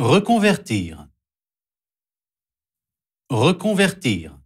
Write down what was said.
Reconvertir. Reconvertir.